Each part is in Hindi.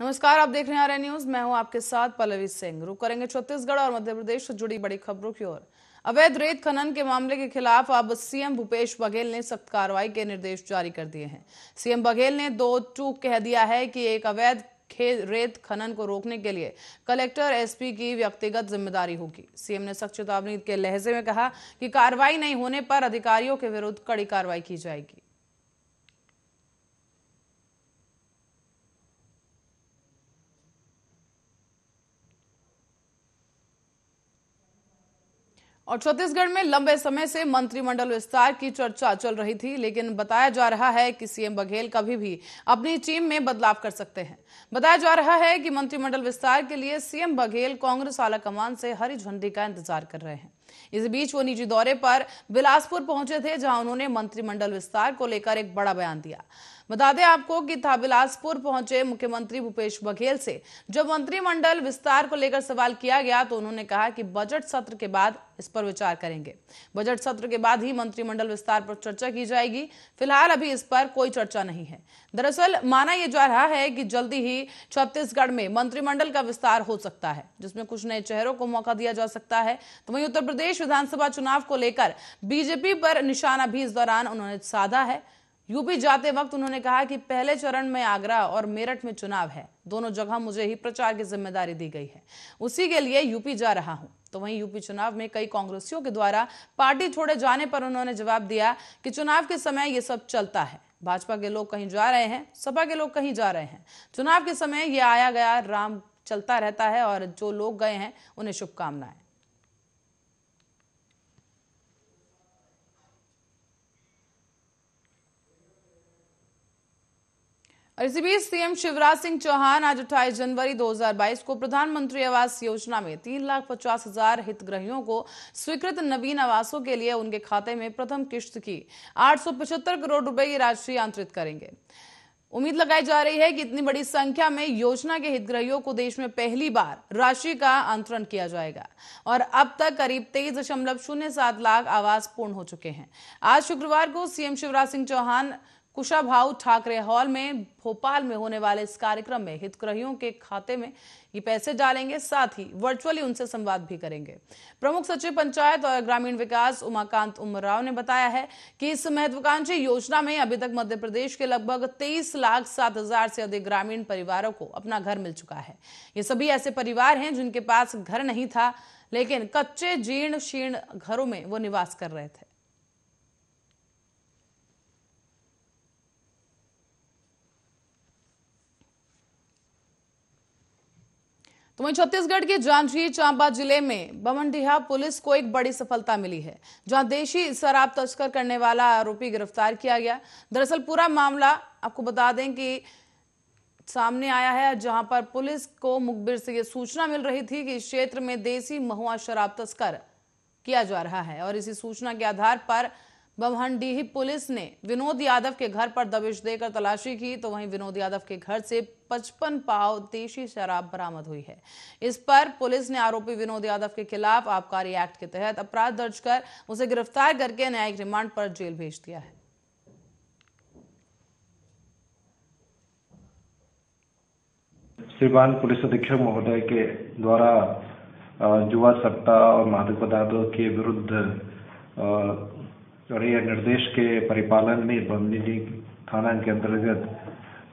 नमस्कार आप देख रहे हैं आर न्यूज मैं हूं आपके साथ पल्लवी सिंह रुक करेंगे छत्तीसगढ़ और मध्य प्रदेश से जुड़ी बड़ी खबरों की ओर अवैध रेत खनन के मामले के खिलाफ अब सीएम भूपेश बघेल ने सख्त कार्रवाई के निर्देश जारी कर दिए हैं सीएम बघेल ने दो टूक कह दिया है कि एक अवैध खेत रेत खनन को रोकने के लिए कलेक्टर एसपी की व्यक्तिगत जिम्मेदारी होगी सीएम ने सख्त चेतावनी के लहजे में कहा कि कार्रवाई नहीं होने पर अधिकारियों के विरुद्ध कड़ी कार्रवाई की जाएगी और छत्तीसगढ़ में लंबे समय से मंत्रिमंडल विस्तार की चर्चा चल रही थी लेकिन बताया जा रहा है कि सीएम बघेल कभी भी अपनी टीम में बदलाव कर सकते हैं बताया जा रहा है कि मंत्रिमंडल विस्तार के लिए सीएम बघेल कांग्रेस आला कमान से हरी झंडी का इंतजार कर रहे हैं इस बीच वो निजी दौरे पर बिलासपुर पहुंचे थे जहां उन्होंने मंत्रिमंडल विस्तार को लेकर एक बड़ा बयान दिया बता दें आपको कि था बिलासपुर पहुंचे मुख्यमंत्री भूपेश बघेल से जब मंत्रिमंडल विस्तार को लेकर सवाल किया गया तो उन्होंने कहा कि बजट सत्र के बाद इस पर विचार करेंगे बजट सत्र के बाद ही मंत्रिमंडल विस्तार पर चर्चा की जाएगी फिलहाल अभी इस पर कोई चर्चा नहीं है दरअसल माना यह जा रहा है कि जल्दी ही छत्तीसगढ़ में मंत्रिमंडल का विस्तार हो सकता है जिसमें कुछ नए चेहरों को मौका दिया जा सकता है तो वहीं उत्तर प्रदेश विधानसभा चुनाव को लेकर बीजेपी पर निशाना भी इस दौरान उन्होंने साधा है यूपी जाते वक्त उन्होंने कहा कि पहले चरण में आगरा और मेरठ में चुनाव है दोनों जगह मुझे ही प्रचार की जिम्मेदारी दी गई है उसी के लिए यूपी जा रहा हूं तो वहीं यूपी चुनाव में कई कांग्रेसियों के द्वारा पार्टी छोड़े जाने पर उन्होंने जवाब दिया कि चुनाव के समय ये सब चलता है भाजपा के लोग कहीं जा रहे हैं सपा के लोग कहीं जा रहे हैं चुनाव के समय ये आया गया राम चलता रहता है और जो लोग गए हैं उन्हें शुभकामनाएं और इसी बीच सीएम शिवराज सिंह चौहान आज 28 जनवरी 2022 को प्रधानमंत्री आवास योजना में तीन लाख पचास हजार हितग्रहियों को स्वीकृत नवीन आवासों के लिए उनके खाते में प्रथम किश्त की आठ करोड़ रुपए की राशि आंतरित करेंगे उम्मीद लगाई जा रही है कि इतनी बड़ी संख्या में योजना के हितग्राहियों को देश में पहली बार राशि का अंतरण किया जाएगा और अब तक करीब तेईस दशमलव शून्य सात लाख आवास पूर्ण हो चुके हैं आज शुक्रवार को सीएम शिवराज सिंह चौहान कुशाभाऊ ठाकरे हॉल में भोपाल में होने वाले इस कार्यक्रम में हितग्रहियों के खाते में ये पैसे डालेंगे साथ ही वर्चुअली उनसे संवाद भी करेंगे प्रमुख सचिव पंचायत और ग्रामीण विकास उमाकांत उमराव ने बताया है कि इस महत्वाकांक्षी योजना में अभी तक मध्य प्रदेश के लगभग तेईस लाख सात हजार से अधिक ग्रामीण परिवारों को अपना घर मिल चुका है ये सभी ऐसे परिवार हैं जिनके पास घर नहीं था लेकिन कच्चे जीर्ण शीर्ण घरों में वो निवास कर रहे थे तो वहीं छत्तीसगढ़ के जांजगीर चांपा जिले में बमनडीहा पुलिस को एक बड़ी सफलता मिली है जहां देशी शराब तस्कर करने वाला आरोपी गिरफ्तार किया गया दरअसल पूरा मामला आपको बता दें कि सामने आया है जहां पर पुलिस को मुखबिर से ये सूचना मिल रही थी कि इस क्षेत्र में देसी महुआ शराब तस्कर किया जा रहा है और इसी सूचना के आधार पर बमहंडीही पुलिस ने विनोद यादव के घर पर दबिश देकर तलाशी की तो वहीं विनोद यादव के घर से पचपन पाव देशी शराब बरामद हुई है इस पर पुलिस ने आरोपी विनोद यादव के खिलाफ आबकारी एक्ट के तहत अपराध दर्ज कर उसे गिरफ्तार करके न्यायिक रिमांड पर जेल भेज दिया है श्रीमान पुलिस अधीक्षक महोदय के द्वारा युवा सत्ता और मादक पदार्थों के विरुद्ध निर्देश के परिपालन में बमलिनी थाना के अंतर्गत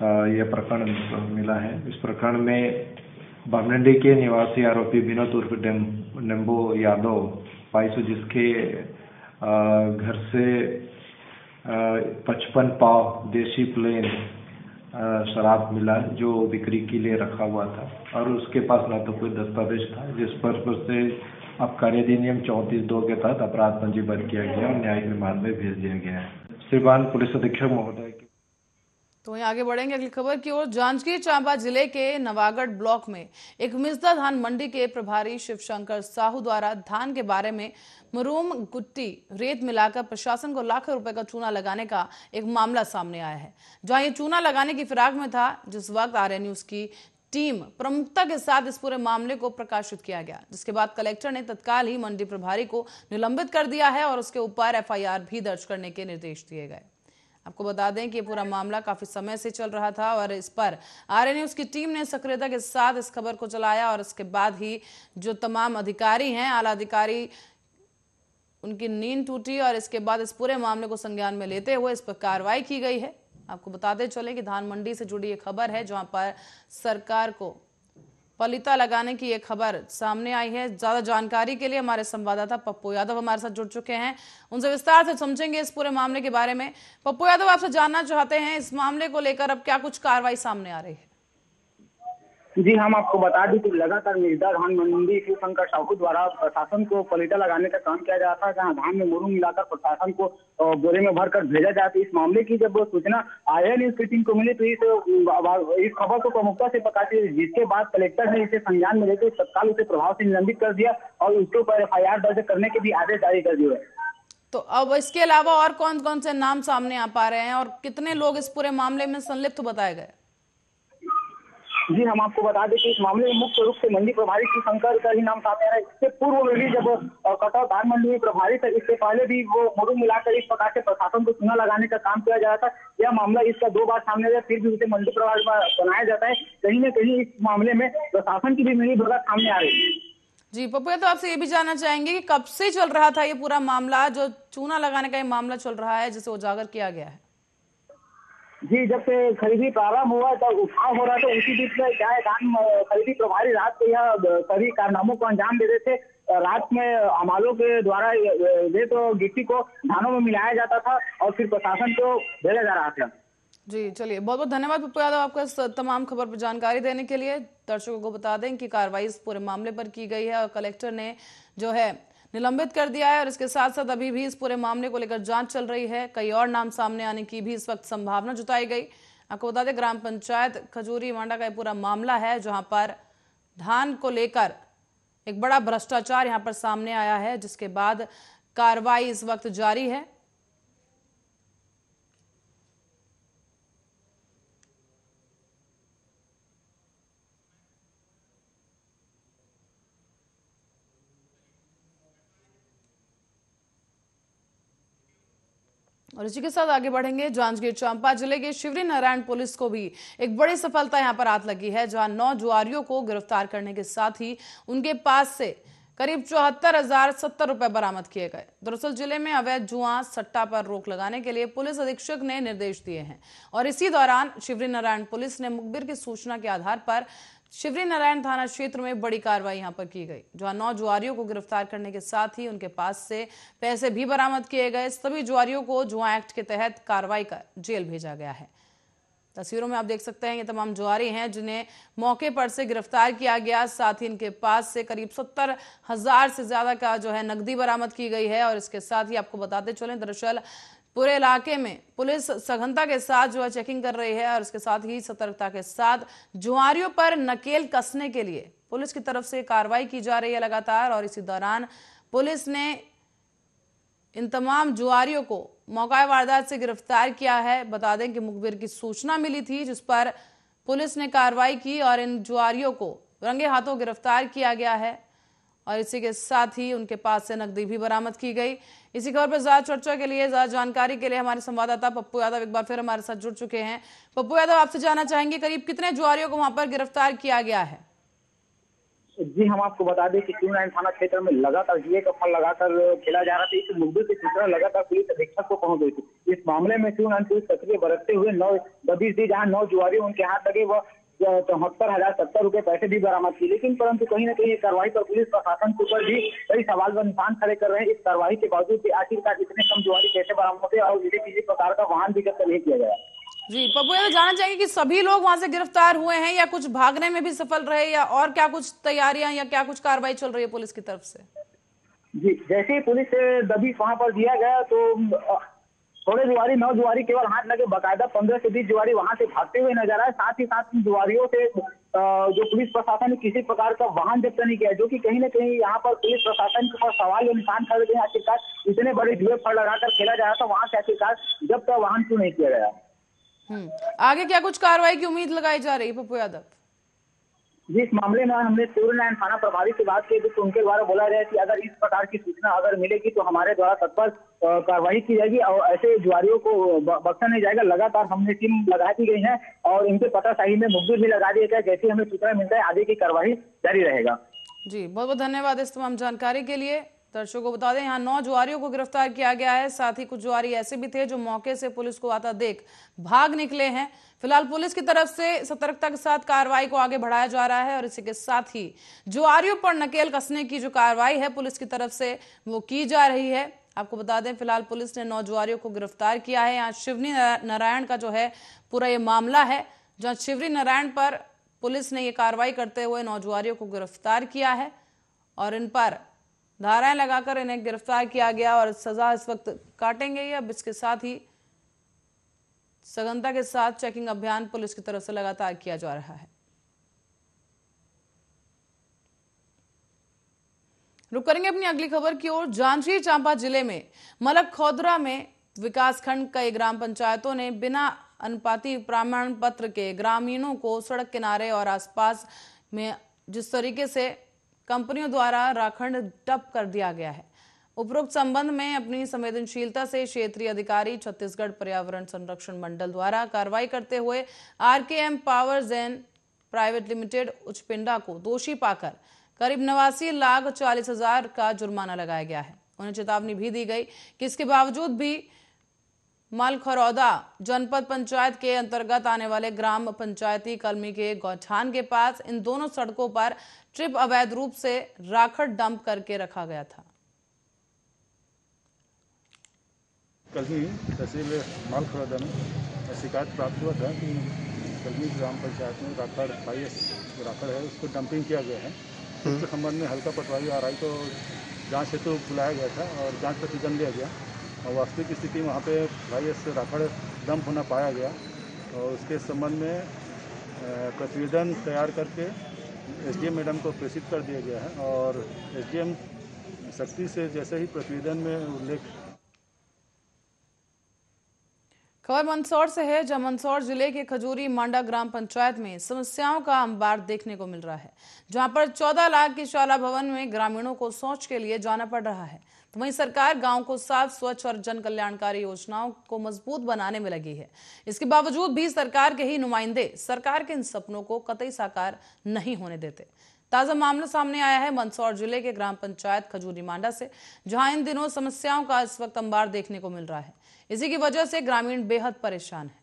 यह प्रकरण मिला है इस प्रकरण में बामनडी के निवासी आरोपी विनोद उर्फ नेम्बो यादव पाइसु जिसके घर से पचपन पाव देशी प्लेन शराब मिला जो बिक्री के लिए रखा हुआ था और उसके पास ना तो कोई दस्तावेज था जिस पर उससे अब अधिनियम चौंतीस दो के तहत अपराध पंजीबद्ध किया गया और न्यायिक रिमांड में भेज दिया गया है श्रीमान पुलिस अधीक्षक महोदय तो वहीं आगे बढ़ेंगे अगली खबर की ओर जांजगीर चांपा जिले के नवागढ़ ब्लॉक में एक मिजदा धान मंडी के प्रभारी शिवशंकर साहू द्वारा धान के बारे में मरूम गुट्टी रेत मिलाकर प्रशासन को लाखों रुपए का चूना लगाने का एक मामला सामने आया है जहां ये चूना लगाने की फिराक में था जिस वक्त आर एन की टीम प्रमुखता के साथ इस पूरे मामले को प्रकाशित किया गया जिसके बाद कलेक्टर ने तत्काल ही मंडी प्रभारी को निलंबित कर दिया है और उसके ऊपर एफआईआर भी दर्ज करने के निर्देश दिए गए आपको बता दें कि पूरा मामला काफी समय से चल रहा था और इस पर आर एन की टीम ने सक्रियता के साथ इस खबर को चलाया और इसके बाद ही जो तमाम अधिकारी हैं आला अधिकारी उनकी नींद टूटी और इसके बाद इस पूरे मामले को संज्ञान में लेते हुए इस पर कार्रवाई की गई है आपको बताते चले कि धान मंडी से जुड़ी ये खबर है जहां पर सरकार को पलिता लगाने की ये खबर सामने आई है ज्यादा जानकारी के लिए हमारे संवाददाता पप्पू यादव हमारे साथ जुड़ चुके हैं उनसे विस्तार से समझेंगे इस पूरे मामले के बारे में पप्पू यादव आपसे जानना चाहते हैं इस मामले को लेकर अब क्या कुछ कार्रवाई सामने आ रही है जी हम आपको बता दें कि लगातार मिर्जा धान मंडी शंकर साहू द्वारा प्रशासन को पलीटा लगाने का काम किया जा रहा था जहां धान में मुरू मिलाकर प्रशासन को बोरे में भरकर भेजा जाता इस मामले की जब सूचना आया न्यूज की टीम को मिली तो इस इस खबर को प्रमुखता से प्रकाशित जिसके बाद कलेक्टर ने इसे संज्ञान में लेकर तत्काल उसे प्रभाव से निलंबित कर दिया और उसके ऊपर एफ दर्ज करने के भी आदेश जारी कर दिए तो अब इसके अलावा और कौन कौन से नाम सामने आ पा रहे हैं और कितने लोग इस पूरे मामले में संलिप्त बताए गए जी हम आपको बता दें कि इस मामले में मुख्य रूप से मंडी प्रभारी श्री शंकर का ही नाम सामने आ रहा है इससे पूर्व में भी जब कटौत धान मंडी में प्रभारी था तो इससे पहले भी वो मुरू मिलाकर इस प्रकार से प्रशासन को चुना लगाने का काम किया जा रहा था यह मामला इसका दो बार सामने आया फिर भी उसे मंडी प्रभारी बनाया जाता है कहीं ना कहीं इस मामले में प्रशासन की भी मिली भगत सामने आ रही है जी पप्पू तो आपसे ये भी जानना चाहेंगे कि कब से चल रहा था ये पूरा मामला जो चूना लगाने का ये मामला चल रहा है जिसे उजागर किया गया है जी जब से खरीदी प्रारंभ हुआ तब उठाव हो रहा था तो उसी बीच में है धान खरीदी प्रभारी रात को यह सभी कारनामों को अंजाम दे रहे थे रात में अमालों के द्वारा ये तो गिट्टी को धानों में मिलाया जाता था और फिर प्रशासन को भेजा जा रहा था जी चलिए बहुत बहुत धन्यवाद पप्पू यादव आपको इस तमाम खबर पर जानकारी देने के लिए दर्शकों को बता दें कि कार्रवाई इस पूरे मामले पर की गई है और कलेक्टर ने जो है निलंबित कर दिया है और इसके साथ साथ अभी भी इस पूरे मामले को लेकर जांच चल रही है कई और नाम सामने आने की भी इस वक्त संभावना जुटाई गई आपको बता दें ग्राम पंचायत खजूरी मांडा का पूरा मामला है जहां पर धान को लेकर एक बड़ा भ्रष्टाचार यहां पर सामने आया है जिसके बाद कार्रवाई इस वक्त जारी है और इसी के साथ आगे बढ़ेंगे जांजगीर चांपा जिले के शिवरी नारायण पुलिस को भी एक बड़ी सफलता यहां पर हाथ लगी है जहां नौ जुआरियों को गिरफ्तार करने के साथ ही उनके पास से करीब चौहत्तर हजार सत्तर रुपए बरामद किए गए दरअसल जिले में अवैध जुआ सट्टा पर रोक लगाने के लिए पुलिस अधीक्षक ने निर्देश दिए हैं और इसी दौरान शिवरी नारायण पुलिस ने मुखबिर की सूचना के आधार पर शिवरी नारायण थाना क्षेत्र में बड़ी कार्रवाई यहां पर की गई जहां नौ जुआरियों को गिरफ्तार करने के साथ ही उनके पास से पैसे भी बरामद किए गए सभी जुआरियों को जुआ एक्ट के तहत कार्रवाई कर जेल भेजा गया है तस्वीरों में आप देख सकते हैं ये तमाम जुआरी हैं जिन्हें मौके पर से गिरफ्तार किया गया साथ ही इनके पास से करीब सत्तर हजार से ज्यादा का जो है नकदी बरामद की गई है और इसके साथ ही आपको बताते चलें दरअसल पूरे इलाके में पुलिस सघनता के साथ जो है चेकिंग कर रही है और उसके साथ ही सतर्कता के साथ जुआरियों पर नकेल कसने के लिए पुलिस की तरफ से कार्रवाई की जा रही है लगातार और इसी दौरान पुलिस ने इन तमाम जुआरियों को मौका वारदात से गिरफ्तार किया है बता दें कि मुखबिर की सूचना मिली थी जिस पर पुलिस ने कार्रवाई की और इन जुआरियों को रंगे हाथों गिरफ्तार किया गया है और इसी के साथ ही उनके पास से नकदी भी बरामद की गई इसी खबर पर ज्यादा चर्चा के लिए ज्यादा जानकारी के लिए हमारे संवाददाता पप्पू यादव एक बार फिर हमारे साथ जुड़ चुके हैं पप्पू यादव आपसे जानना चाहेंगे करीब कितने जुआरियों को वहां पर गिरफ्तार किया गया है जी हम आपको बता दें कि क्यू नाइन थाना क्षेत्र में लगातार जीए का फल लगाकर खेला जा रहा था इस मुद्दे से सूचना लगातार पुलिस अधीक्षक को पहुंच गई थी इस मामले में क्यू नाइन पुलिस सक्रिय बरतते हुए नौ दबिश दी जहां नौ जुआरी उनके हाथ लगे वह चौहत्तर हजार सत्तर रुपए पैसे भी बरामद किए लेकिन परंतु कहीं ना कहीं ये कार्रवाई पर पुलिस प्रशासन के ऊपर भी कई सवाल व निशान खड़े कर रहे हैं इस कार्रवाई के बावजूद भी आखिरकार इतने कम जुआरी कैसे बरामद होते और इसे किसी प्रकार का वाहन भी जब्त नहीं किया गया जी पप्पू यादव तो जानना चाहेंगे कि सभी लोग वहां से गिरफ्तार हुए हैं या कुछ भागने में भी सफल रहे या और क्या कुछ तैयारियां या क्या कुछ कार्रवाई चल रही है पुलिस की तरफ से जी जैसे ही पुलिस दबी वहां पर दिया गया तो थोड़े जुआरी नौ जुआरी केवल हाथ लगे बकायदा पंद्रह से बीस जुआरी वहां से भागते हुए नजर आए साथ ही साथ जुआरियों से जो पुलिस प्रशासन ने किसी प्रकार का वाहन जब्त नहीं किया जो कि कहीं ना कहीं यहाँ पर पुलिस प्रशासन के ऊपर सवाल और निशान खड़े गए आखिरकार इतने बड़े डीएफ फड़ लगाकर खेला जा रहा था वहां से आखिरकार जब तक वाहन क्यों नहीं किया गया हम्म। आगे क्या कुछ कार्रवाई की उम्मीद लगाई जा रही है पप्पू यादव जिस मामले में हमने सूर्य थाना प्रभारी से बात की तो उनके द्वारा बोला गया कि अगर इस प्रकार की सूचना अगर मिलेगी तो हमारे द्वारा तत्पर कार्रवाई की जाएगी और ऐसे जुआरियों को बख्शा नहीं जाएगा लगातार हमने टीम लगा दी गई है और इनके पताशाही में मुखबिर भी लगा दिया गया जैसे हमें सूचना मिलता है आगे की कार्रवाई जारी रहेगा जी बहुत बहुत धन्यवाद इस तमाम जानकारी के लिए दर्शकों को बता दें यहाँ नौ जुआरियों को गिरफ्तार किया गया है साथ ही कुछ जुआरी ऐसे भी थे जो मौके से पुलिस को आता देख भाग निकले हैं फिलहाल पुलिस की तरफ से सतर्कता के साथ कार्रवाई को आगे बढ़ाया जा रहा है और इसी के साथ ही जुआरियों पर नकेल कसने की जो कार्रवाई है पुलिस की तरफ से वो की जा रही है आपको बता दें फिलहाल पुलिस ने नौ जुआरियों को गिरफ्तार किया है यहाँ शिवनी नारायण का जो है पूरा ये मामला है जहाँ शिवरी नारायण पर पुलिस ने ये कार्रवाई करते हुए नौ जुआरियों को गिरफ्तार किया है और इन पर धाराएं लगाकर इन्हें गिरफ्तार किया गया और सजा इस वक्त काटेंगे ही अब इसके साथ ही सघनता के साथ चेकिंग अभियान पुलिस की तरफ से लगातार किया जा रहा है रुक करेंगे अपनी अगली खबर की ओर जांजगीर चांपा जिले में मलक खोदरा में विकासखंड कई ग्राम पंचायतों ने बिना अनुपाती प्रमाण पत्र के ग्रामीणों को सड़क किनारे और आसपास में जिस तरीके से कंपनियों द्वारा राखंड टप कर दिया गया है उपरोक्त संबंध में अपनी संवेदनशीलता से क्षेत्रीय अधिकारी छत्तीसगढ़ पर्यावरण संरक्षण मंडल द्वारा कार्रवाई करते हुए RKM power and private limited Uchpinda को दोषी पाकर करीब नवासी लाख चालीस हजार का जुर्माना लगाया गया है उन्हें चेतावनी भी दी गई कि इसके बावजूद भी मालखरौदा जनपद पंचायत के अंतर्गत आने वाले ग्राम पंचायती कलमी के गौठान के पास इन दोनों सड़कों पर ट्रिप अवैध रूप से राखड़ डंप करके रखा गया था कल ही तहसील मालखरौदा में शिकायत प्राप्त हुआ था कि कलमी ग्राम पंचायत में राखड़ भाई राखड़ है उसको डंपिंग किया गया है उसके हम्म। संबंध में हल्का पटवारी आ रहा है तो जाँच हेतु बुलाया गया था और जाँच प्रतिदन लिया गया वास्तविक स्थिति वहाँ पे वाई एस राठौड़ दम होना पाया गया और उसके संबंध में प्रतिवेदन तैयार करके एसडीएम मैडम को प्रेषित कर दिया गया है और एसडीएम सख्ती से जैसे ही प्रतिवेदन में उल्लेख खबर मंदसौर से है जहां मंदसौर जिले के खजूरी मांडा ग्राम पंचायत में समस्याओं का अंबार देखने को मिल रहा है जहां पर 14 लाख की शाला भवन में ग्रामीणों को सोच के लिए जाना पड़ रहा है तो वहीं सरकार गांव को साफ स्वच्छ और जन कल्याणकारी योजनाओं को मजबूत बनाने में लगी है इसके बावजूद भी सरकार के ही नुमाइंदे सरकार के इन सपनों को कतई साकार नहीं होने देते ताजा मामला सामने आया है मंदसौर जिले के ग्राम पंचायत खजूरी मांडा से जहां इन दिनों समस्याओं का इस वक्त अंबार देखने को मिल रहा है इसी की वजह से ग्रामीण बेहद परेशान है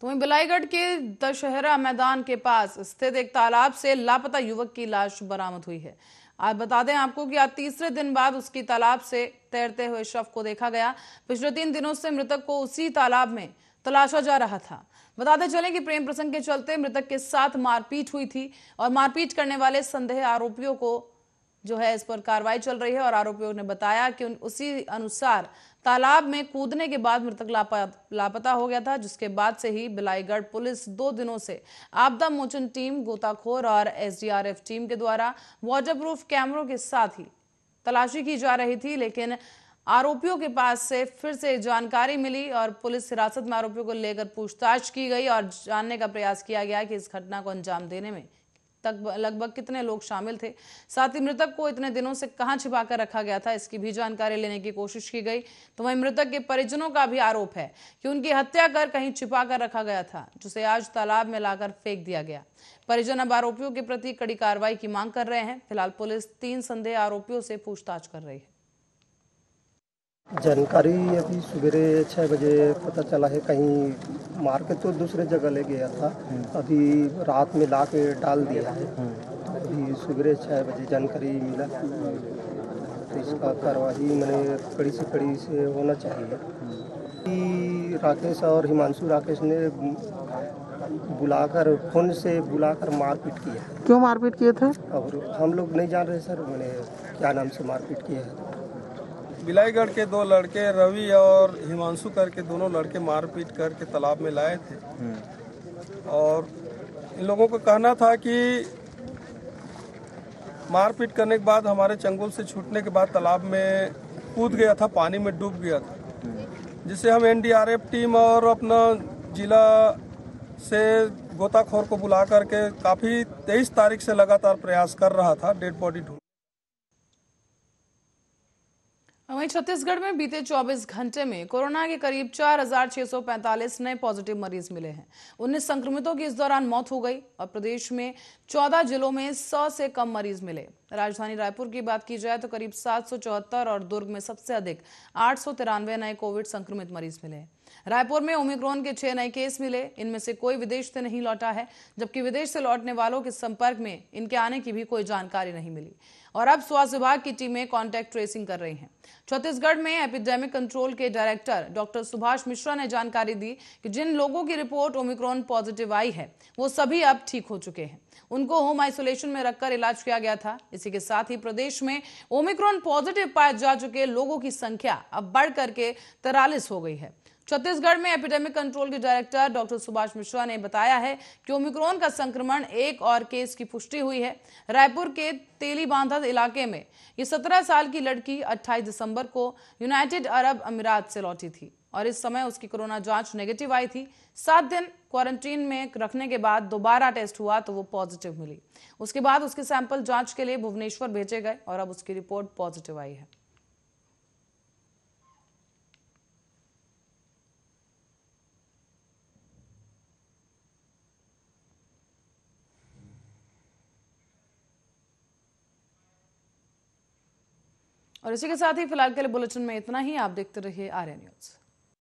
तो वहीं बिलाईगढ़ के दशहरा मैदान के पास स्थित एक तालाब से लापता युवक की लाश बरामद हुई है आज बता दें आपको कि आज तीसरे दिन बाद उसकी तालाब से तैरते हुए शव को देखा गया पिछले तीन दिनों से मृतक को उसी तालाब में तलाशा जा रहा था बताते चलें कि प्रेम प्रसंग के चलते मृतक के साथ मारपीट हुई थी और मारपीट करने वाले संदेह आरोपियों को जो है इस पर कार्रवाई चल रही है और आरोपियों ने बताया कि उसी अनुसार तालाब में कूदने के बाद मृतक लापा, लापता हो गया था जिसके बाद से ही बिलाईगढ़ पुलिस दो दिनों से आपदा मोचन टीम गोताखोर और एसडीआरएफ टीम के द्वारा प्रूफ कैमरों के साथ ही तलाशी की जा रही थी लेकिन आरोपियों के पास से फिर से जानकारी मिली और पुलिस हिरासत में आरोपियों को लेकर पूछताछ की गई और जानने का प्रयास किया गया कि इस घटना को अंजाम देने में तक लगभग कितने लोग शामिल थे साथ ही मृतक को इतने दिनों से कहां छिपाकर रखा गया था इसकी भी जानकारी लेने की कोशिश की गई तो वही मृतक के परिजनों का भी आरोप है कि उनकी हत्या कर कहीं छिपा कर रखा गया था जिसे आज तालाब में लाकर फेंक दिया गया परिजन अब आरोपियों के प्रति कड़ी कार्रवाई की मांग कर रहे हैं फिलहाल पुलिस तीन संदेह आरोपियों से पूछताछ कर रही है जानकारी अभी सवेरे छः बजे पता चला है कहीं मार के तो दूसरे जगह ले गया था हम्म। अभी रात में ला के डाल दिया है हम्म। अभी सवेरे छः बजे जानकारी मिला तो इसका कार्रवाई मैंने कड़ी से कड़ी से होना चाहिए हम्म। कि राकेश और हिमांशु राकेश ने बुलाकर फोन से बुलाकर मारपीट किया क्यों मारपीट किए थे और हम लोग नहीं जान रहे सर मैंने क्या नाम से मारपीट किया है बिलाईगढ़ के दो लड़के रवि और हिमांशु करके दोनों लड़के मारपीट करके तालाब में लाए थे और इन लोगों का कहना था कि मारपीट करने के बाद हमारे चंगुल से छूटने के बाद तालाब में कूद गया था पानी में डूब गया था जिसे हम एनडीआरएफ टीम और अपना जिला से गोताखोर को बुला करके काफ़ी तेईस तारीख से लगातार प्रयास कर रहा था डेड बॉडी ढूंढ वहीं छत्तीसगढ़ में बीते 24 घंटे में कोरोना के करीब 4,645 नए पॉजिटिव मरीज मिले हैं उन्नीस संक्रमितों की इस दौरान मौत हो गई और प्रदेश में 14 जिलों में 100 से कम मरीज मिले राजधानी रायपुर की बात की जाए तो करीब सात और दुर्ग में सबसे अधिक आठ नए कोविड संक्रमित मरीज मिले रायपुर में ओमिक्रॉन के छह नए केस मिले इनमें से कोई विदेश से नहीं लौटा है जबकि विदेश से लौटने वालों के संपर्क में इनके आने की भी कोई जानकारी नहीं मिली और अब स्वास्थ्य विभाग की टीमें कॉन्टैक्ट ट्रेसिंग कर रही हैं छत्तीसगढ़ में एपिडेमिक कंट्रोल के डायरेक्टर डॉक्टर सुभाष मिश्रा ने जानकारी दी कि जिन लोगों की रिपोर्ट ओमिक्रॉन पॉजिटिव आई है वो सभी अब ठीक हो चुके हैं उनको होम आइसोलेशन में रखकर इलाज किया गया था इसी के साथ ही प्रदेश में ओमिक्रॉन पॉजिटिव पाए जा चुके लोगों की संख्या अब बढ़ करके तिरालीस हो गई है छत्तीसगढ़ में एपिडेमिक कंट्रोल के डायरेक्टर डॉक्टर सुभाष मिश्रा ने बताया है कि ओमिक्रोन का संक्रमण एक और केस की पुष्टि हुई है रायपुर के तेलीबांधा इलाके में ये 17 साल की लड़की 28 दिसंबर को यूनाइटेड अरब अमीरात से लौटी थी और इस समय उसकी कोरोना जांच नेगेटिव आई थी सात दिन क्वारंटीन में रखने के बाद दोबारा टेस्ट हुआ तो वो पॉजिटिव मिली उसके बाद उसके सैंपल जांच के लिए भुवनेश्वर भेजे गए और अब उसकी रिपोर्ट पॉजिटिव आई है और इसी के साथ ही फिलहाल के लिए बुलेटिन में इतना ही आप देखते रहिए आर्य न्यूज़